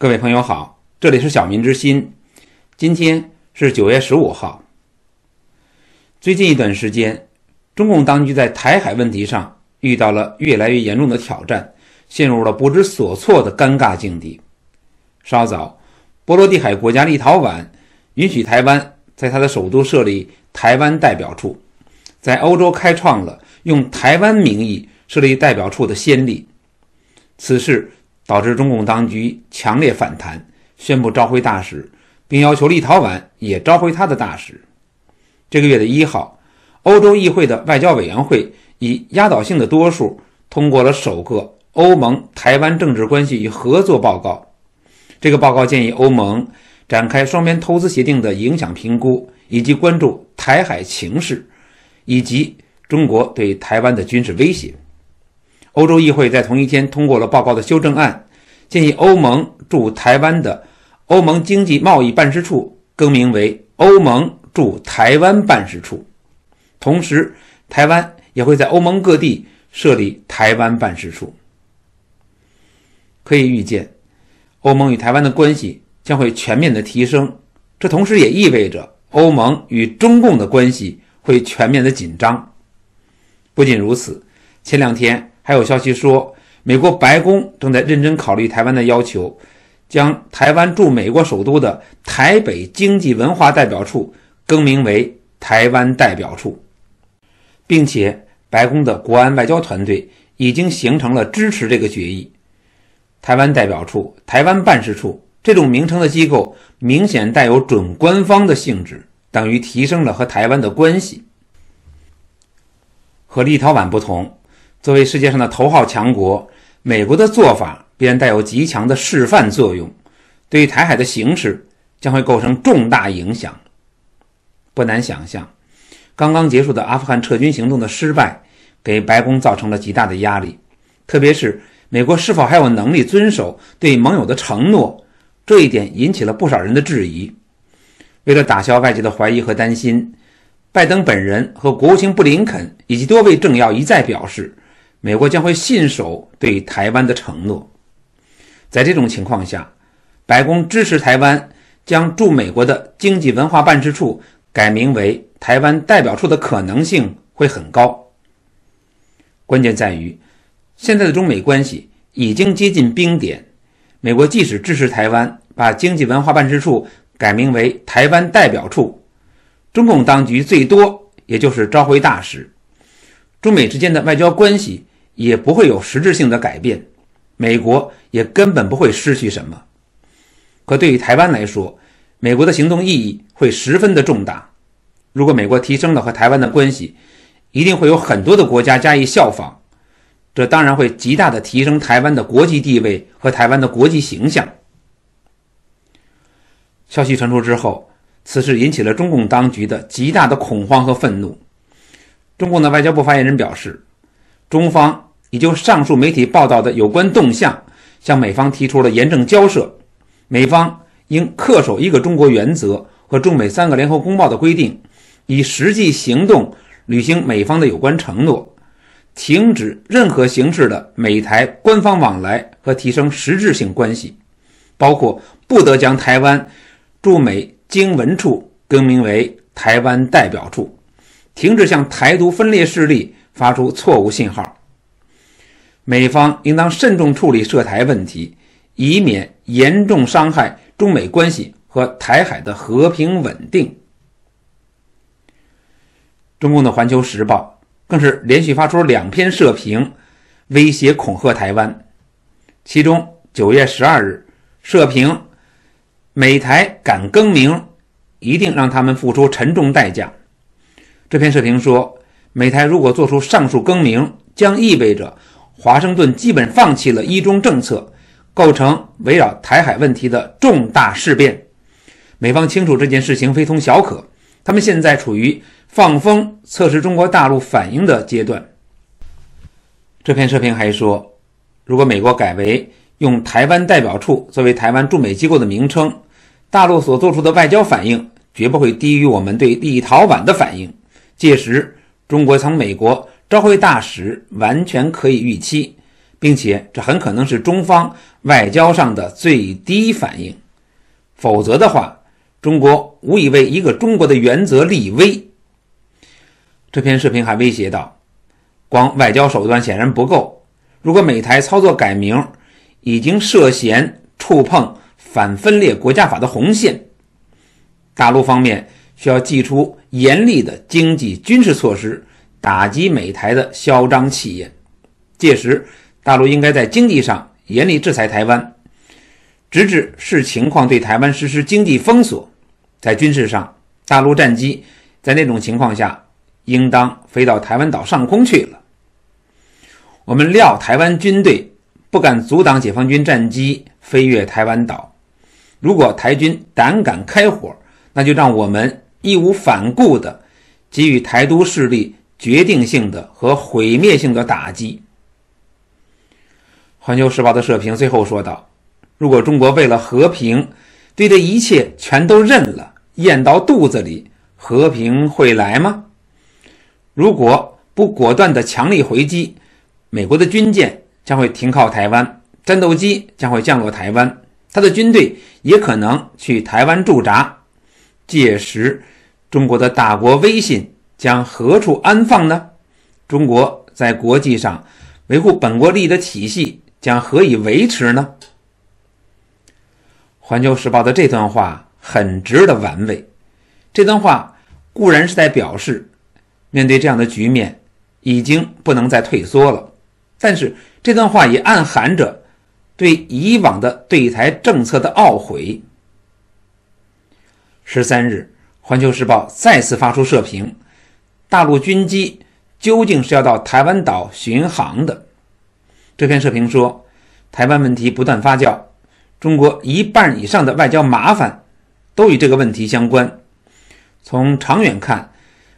各位朋友好，这里是小民之心。今天是九月十五号。最近一段时间，中共当局在台海问题上遇到了越来越严重的挑战，陷入了不知所措的尴尬境地。稍早，波罗的海国家立陶宛允许台湾在他的首都设立台湾代表处，在欧洲开创了用台湾名义设立代表处的先例。此事。导致中共当局强烈反弹，宣布召回大使，并要求立陶宛也召回他的大使。这个月的一号，欧洲议会的外交委员会以压倒性的多数通过了首个欧盟台湾政治关系与合作报告。这个报告建议欧盟展开双边投资协定的影响评估，以及关注台海情势以及中国对台湾的军事威胁。欧洲议会在同一天通过了报告的修正案，建议欧盟驻台湾的欧盟经济贸易办事处更名为欧盟驻台湾办事处。同时，台湾也会在欧盟各地设立台湾办事处。可以预见，欧盟与台湾的关系将会全面的提升。这同时也意味着欧盟与中共的关系会全面的紧张。不仅如此，前两天。还有消息说，美国白宫正在认真考虑台湾的要求，将台湾驻美国首都的台北经济文化代表处更名为台湾代表处，并且白宫的国安外交团队已经形成了支持这个决议。台湾代表处、台湾办事处这种名称的机构，明显带有准官方的性质，等于提升了和台湾的关系。和立陶宛不同。作为世界上的头号强国，美国的做法必然带有极强的示范作用，对于台海的形势将会构成重大影响。不难想象，刚刚结束的阿富汗撤军行动的失败，给白宫造成了极大的压力，特别是美国是否还有能力遵守对盟友的承诺，这一点引起了不少人的质疑。为了打消外界的怀疑和担心，拜登本人和国务卿布林肯以及多位政要一再表示。美国将会信守对台湾的承诺，在这种情况下，白宫支持台湾将驻美国的经济文化办事处改名为台湾代表处的可能性会很高。关键在于，现在的中美关系已经接近冰点，美国即使支持台湾把经济文化办事处改名为台湾代表处，中共当局最多也就是召回大使，中美之间的外交关系。也不会有实质性的改变，美国也根本不会失去什么。可对于台湾来说，美国的行动意义会十分的重大。如果美国提升了和台湾的关系，一定会有很多的国家加以效仿，这当然会极大的提升台湾的国际地位和台湾的国际形象。消息传出之后，此事引起了中共当局的极大的恐慌和愤怒。中共的外交部发言人表示，中方。也就上述媒体报道的有关动向，向美方提出了严正交涉。美方应恪守一个中国原则和中美三个联合公报的规定，以实际行动履行美方的有关承诺，停止任何形式的美台官方往来和提升实质性关系，包括不得将台湾驻美经文处更名为台湾代表处，停止向台独分裂势力发出错误信号。美方应当慎重处理涉台问题，以免严重伤害中美关系和台海的和平稳定。中共的《环球时报》更是连续发出两篇社评，威胁恐吓台湾。其中，九月十二日社评：“美台敢更名，一定让他们付出沉重代价。”这篇社评说，美台如果做出上述更名，将意味着。华盛顿基本放弃了一中政策，构成围绕台海问题的重大事变。美方清楚这件事情非同小可，他们现在处于放风测试中国大陆反应的阶段。这篇社评还说，如果美国改为用“台湾代表处”作为台湾驻美机构的名称，大陆所做出的外交反应绝不会低于我们对立陶宛的反应。届时，中国从美国。召回大使完全可以预期，并且这很可能是中方外交上的最低反应。否则的话，中国无以为一个中国的原则立威。这篇视频还威胁到，光外交手段显然不够。如果美台操作改名，已经涉嫌触碰反分裂国家法的红线，大陆方面需要祭出严厉的经济军事措施。打击美台的嚣张气焰，届时大陆应该在经济上严厉制裁台湾，直至视情况对台湾实施经济封锁。在军事上，大陆战机在那种情况下应当飞到台湾岛上空去了。我们料台湾军队不敢阻挡解放军战机飞越台湾岛，如果台军胆敢开火，那就让我们义无反顾地给予台独势力。决定性的和毁灭性的打击。《环球时报》的社评最后说道：“如果中国为了和平，对这一切全都认了，咽到肚子里，和平会来吗？如果不果断的强力回击，美国的军舰将会停靠台湾，战斗机将会降落台湾，他的军队也可能去台湾驻扎。届时，中国的大国威信。”将何处安放呢？中国在国际上维护本国利益的体系将何以维持呢？《环球时报》的这段话很值得玩味。这段话固然是在表示，面对这样的局面，已经不能再退缩了。但是这段话也暗含着对以往的对台政策的懊悔。十三日，《环球时报》再次发出社评。大陆军机究竟是要到台湾岛巡航的？这篇社评说，台湾问题不断发酵，中国一半以上的外交麻烦都与这个问题相关。从长远看，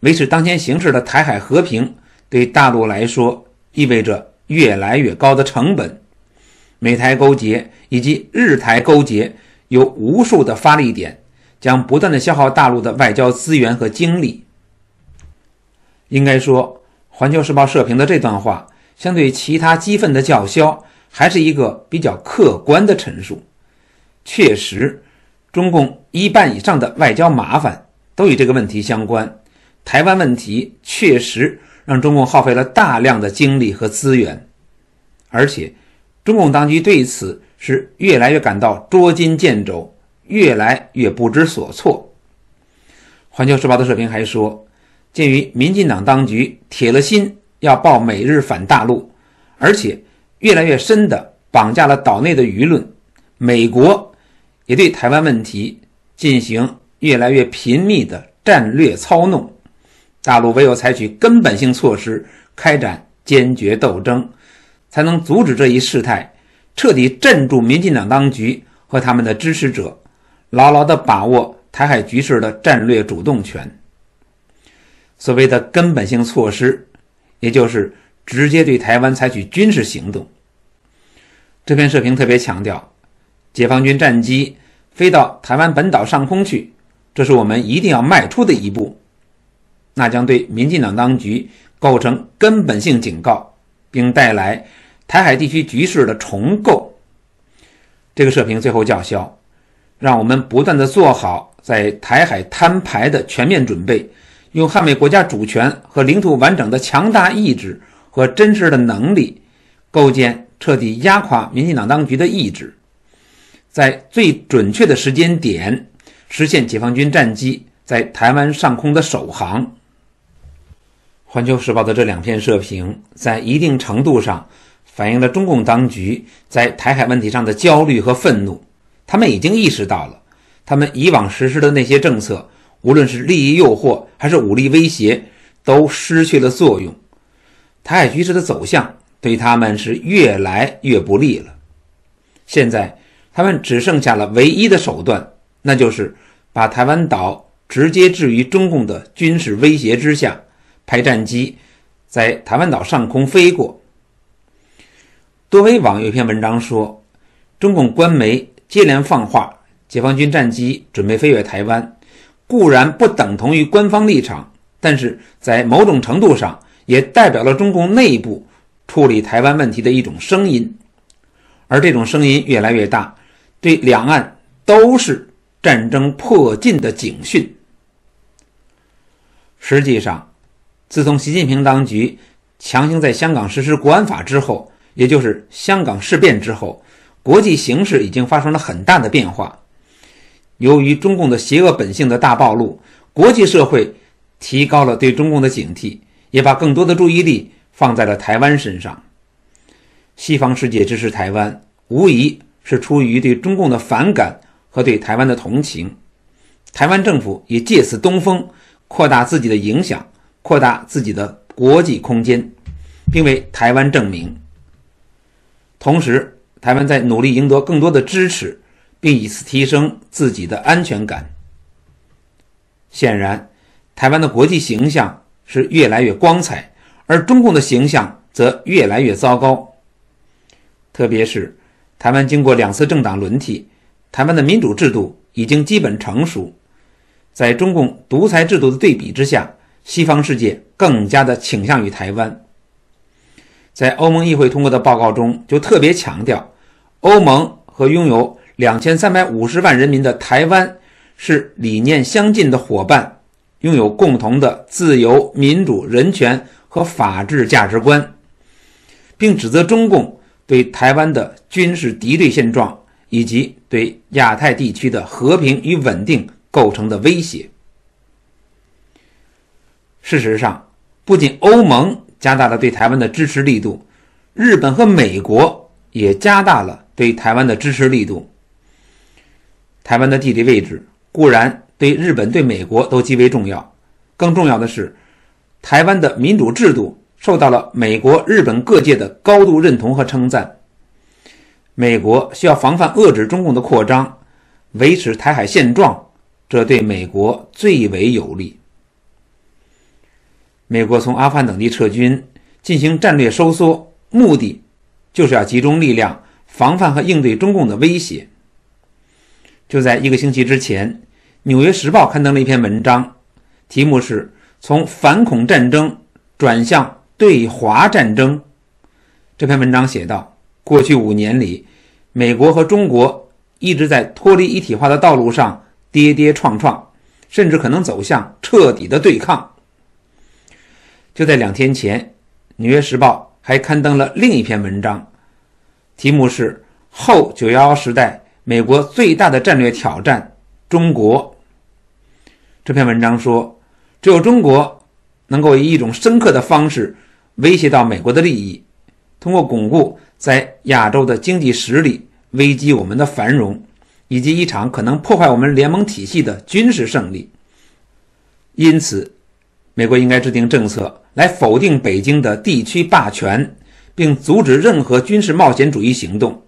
维持当前形势的台海和平，对大陆来说意味着越来越高的成本。美台勾结以及日台勾结有无数的发力点，将不断的消耗大陆的外交资源和精力。应该说，《环球时报》社评的这段话，相对其他激愤的叫嚣，还是一个比较客观的陈述。确实，中共一半以上的外交麻烦都与这个问题相关。台湾问题确实让中共耗费了大量的精力和资源，而且中共当局对此是越来越感到捉襟见肘，越来越不知所措。《环球时报》的社评还说。鉴于民进党当局铁了心要报美日反大陆，而且越来越深地绑架了岛内的舆论，美国也对台湾问题进行越来越频密的战略操弄，大陆唯有采取根本性措施，开展坚决斗争，才能阻止这一事态，彻底镇住民进党当局和他们的支持者，牢牢地把握台海局势的战略主动权。所谓的根本性措施，也就是直接对台湾采取军事行动。这篇社评特别强调，解放军战机飞到台湾本岛上空去，这是我们一定要迈出的一步。那将对民进党当局构成根本性警告，并带来台海地区局势的重构。这个社评最后叫嚣，让我们不断的做好在台海摊牌的全面准备。用捍卫国家主权和领土完整的强大意志和真实的能力，构建彻底压垮民进党当局的意志，在最准确的时间点实现解放军战机在台湾上空的首航。环球时报的这两篇社评，在一定程度上反映了中共当局在台海问题上的焦虑和愤怒。他们已经意识到了，他们以往实施的那些政策。无论是利益诱惑还是武力威胁，都失去了作用。台海局势的走向对他们是越来越不利了。现在他们只剩下了唯一的手段，那就是把台湾岛直接置于中共的军事威胁之下，派战机在台湾岛上空飞过。多维网有一篇文章说，中共官媒接连放话，解放军战机准备飞越台湾。固然不等同于官方立场，但是在某种程度上也代表了中共内部处理台湾问题的一种声音，而这种声音越来越大，对两岸都是战争迫近的警讯。实际上，自从习近平当局强行在香港实施国安法之后，也就是香港事变之后，国际形势已经发生了很大的变化。由于中共的邪恶本性的大暴露，国际社会提高了对中共的警惕，也把更多的注意力放在了台湾身上。西方世界支持台湾，无疑是出于对中共的反感和对台湾的同情。台湾政府也借此东风，扩大自己的影响，扩大自己的国际空间，并为台湾证明。同时，台湾在努力赢得更多的支持。并以此提升自己的安全感。显然，台湾的国际形象是越来越光彩，而中共的形象则越来越糟糕。特别是台湾经过两次政党轮替，台湾的民主制度已经基本成熟。在中共独裁制度的对比之下，西方世界更加的倾向于台湾。在欧盟议会通过的报告中，就特别强调，欧盟和拥有。两千三百五十万人民的台湾是理念相近的伙伴，拥有共同的自由、民主、人权和法治价值观，并指责中共对台湾的军事敌对现状以及对亚太地区的和平与稳定构成的威胁。事实上，不仅欧盟加大了对台湾的支持力度，日本和美国也加大了对台湾的支持力度。台湾的地理位置固然对日本、对美国都极为重要，更重要的是，台湾的民主制度受到了美国、日本各界的高度认同和称赞。美国需要防范遏制中共的扩张，维持台海现状，这对美国最为有利。美国从阿富汗等地撤军，进行战略收缩，目的就是要集中力量防范和应对中共的威胁。就在一个星期之前，《纽约时报》刊登了一篇文章，题目是“从反恐战争转向对华战争”。这篇文章写道：过去五年里，美国和中国一直在脱离一体化的道路上跌跌撞撞，甚至可能走向彻底的对抗。就在两天前，《纽约时报》还刊登了另一篇文章，题目是“后911时代”。美国最大的战略挑战，中国。这篇文章说，只有中国能够以一种深刻的方式威胁到美国的利益，通过巩固在亚洲的经济实力，危机我们的繁荣，以及一场可能破坏我们联盟体系的军事胜利。因此，美国应该制定政策来否定北京的地区霸权，并阻止任何军事冒险主义行动，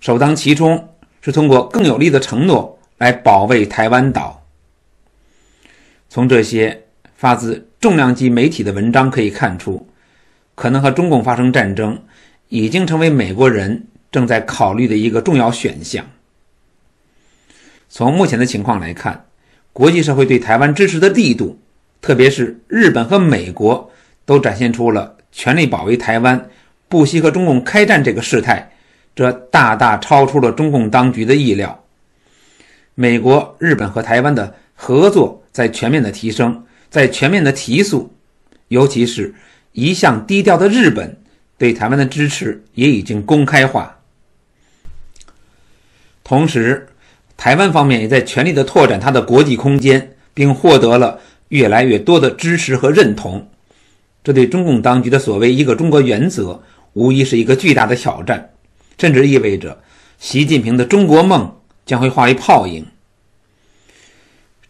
首当其冲。是通过更有力的承诺来保卫台湾岛。从这些发自重量级媒体的文章可以看出，可能和中共发生战争已经成为美国人正在考虑的一个重要选项。从目前的情况来看，国际社会对台湾支持的力度，特别是日本和美国，都展现出了全力保卫台湾、不惜和中共开战这个事态。这大大超出了中共当局的意料。美国、日本和台湾的合作在全面的提升，在全面的提速，尤其是一向低调的日本对台湾的支持也已经公开化。同时，台湾方面也在全力的拓展它的国际空间，并获得了越来越多的支持和认同。这对中共当局的所谓“一个中国”原则，无疑是一个巨大的挑战。甚至意味着，习近平的中国梦将会化为泡影。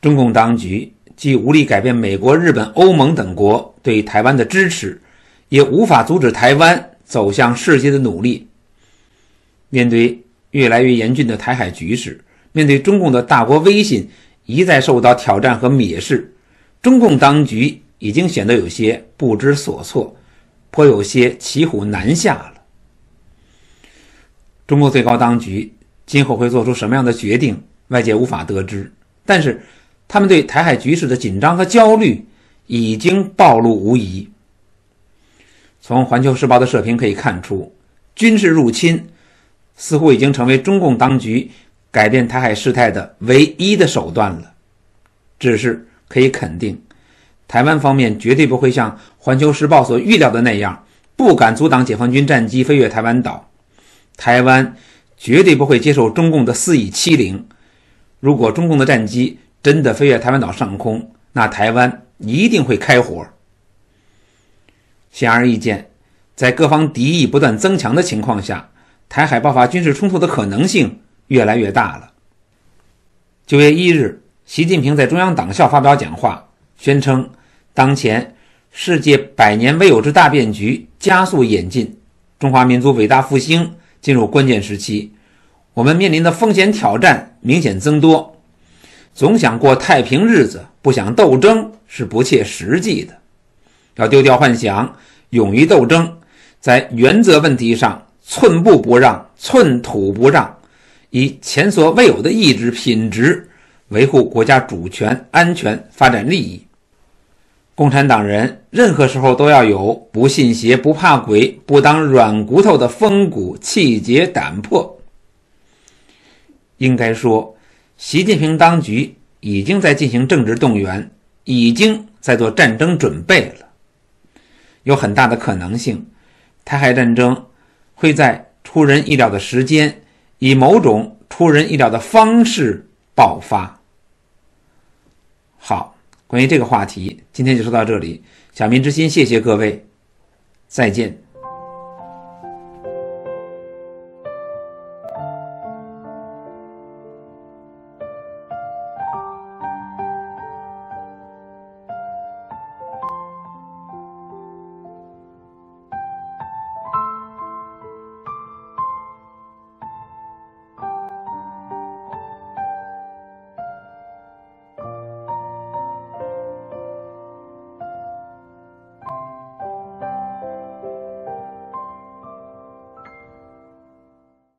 中共当局既无力改变美国、日本、欧盟等国对台湾的支持，也无法阻止台湾走向世界的努力。面对越来越严峻的台海局势，面对中共的大国威信一再受到挑战和蔑视，中共当局已经显得有些不知所措，颇有些骑虎难下。了。中国最高当局今后会做出什么样的决定，外界无法得知。但是，他们对台海局势的紧张和焦虑已经暴露无遗。从《环球时报》的社评可以看出，军事入侵似乎已经成为中共当局改变台海事态的唯一的手段了。只是可以肯定，台湾方面绝对不会像《环球时报》所预料的那样，不敢阻挡解放军战机飞越台湾岛。台湾绝对不会接受中共的肆意欺凌。如果中共的战机真的飞越台湾岛上空，那台湾一定会开火。显而易见，在各方敌意不断增强的情况下，台海爆发军事冲突的可能性越来越大了。九月一日，习近平在中央党校发表讲话，宣称当前世界百年未有之大变局加速演进，中华民族伟大复兴。进入关键时期，我们面临的风险挑战明显增多。总想过太平日子，不想斗争是不切实际的。要丢掉幻想，勇于斗争，在原则问题上寸步不让、寸土不让，以前所未有的意志品质维护国家主权、安全、发展利益。共产党人任何时候都要有不信邪、不怕鬼、不当软骨头的风骨、气节、胆魄。应该说，习近平当局已经在进行政治动员，已经在做战争准备了。有很大的可能性，台海战争会在出人意料的时间，以某种出人意料的方式爆发。好。关于这个话题，今天就说到这里。小民之心，谢谢各位，再见。